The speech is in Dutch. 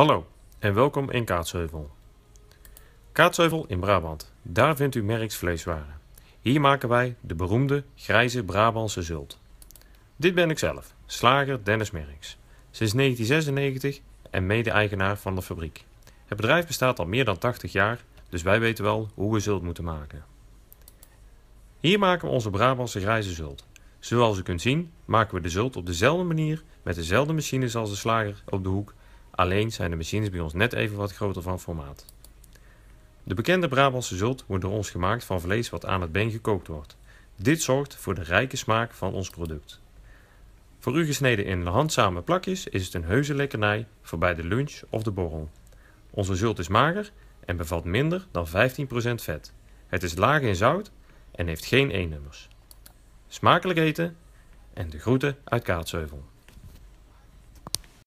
Hallo en welkom in Kaatsheuvel. Kaatsheuvel in Brabant, daar vindt u Merks vleeswaren. Hier maken wij de beroemde grijze Brabantse zult. Dit ben ik zelf, slager Dennis Merks. Sinds 1996 en mede-eigenaar van de fabriek. Het bedrijf bestaat al meer dan 80 jaar, dus wij weten wel hoe we zult moeten maken. Hier maken we onze Brabantse grijze zult. Zoals u kunt zien maken we de zult op dezelfde manier met dezelfde machines als de slager op de hoek Alleen zijn de machines bij ons net even wat groter van formaat. De bekende Brabantse zult wordt door ons gemaakt van vlees wat aan het been gekookt wordt. Dit zorgt voor de rijke smaak van ons product. Voor u gesneden in handzame plakjes is het een heuse lekkernij voor bij de lunch of de borrel. Onze zult is mager en bevat minder dan 15% vet. Het is laag in zout en heeft geen E-nummers. Smakelijk eten en de groeten uit Kaatsheuvel.